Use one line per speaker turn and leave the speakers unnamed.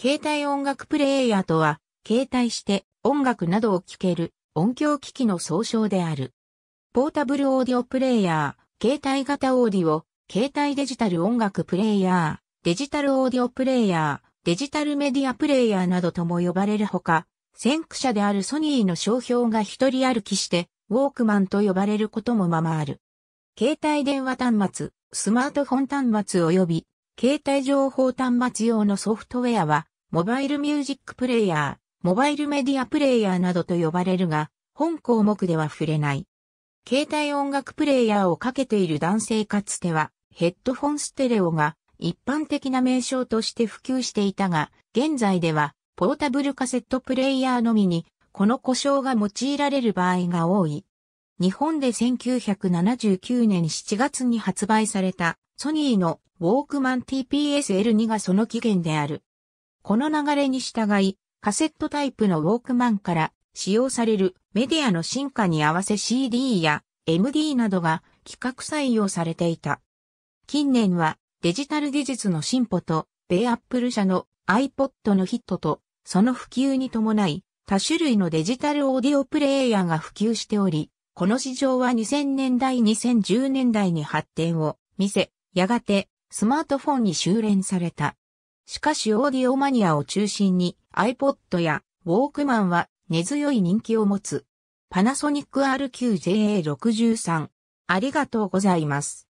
携帯音楽プレイヤーとは、携帯して音楽などを聴ける
音響機器の総称である。ポータブルオーディオプレイヤー、携帯型オーディオ、携帯デジタル音楽プレイヤー、デジタルオーディオプレイヤー、デジタルメディアプレイヤーなどとも呼ばれるほか、先駆者であるソニーの商標が一人歩きして、ウォークマンと呼ばれることもままある。携帯電話端末、スマートフォン端末及び携帯情報端末用のソフトウェアは、モバイルミュージックプレイヤー、モバイルメディアプレイヤーなどと呼ばれるが、本項目では触れない。携帯音楽プレイヤーをかけている男性かつては、ヘッドフォンステレオが一般的な名称として普及していたが、現在では、ポータブルカセットプレイヤーのみに、この故障が用いられる場合が多い。日本で1979年7月に発売されたソニーのウォークマン TPSL2 がその起源である。この流れに従い、カセットタイプのウォークマンから使用されるメディアの進化に合わせ CD や MD などが企画採用されていた。近年はデジタル技術の進歩と、米アップル社の iPod のヒットと、その普及に伴い、多種類のデジタルオーディオプレイヤーが普及しており、この市場は2000年代2010年代に発展を見せ、やがてスマートフォンに修練された。しかしオーディオマニアを中心に iPod やウォークマンは根強い人気を持つ。
パナソニック RQJA63。ありがとうございます。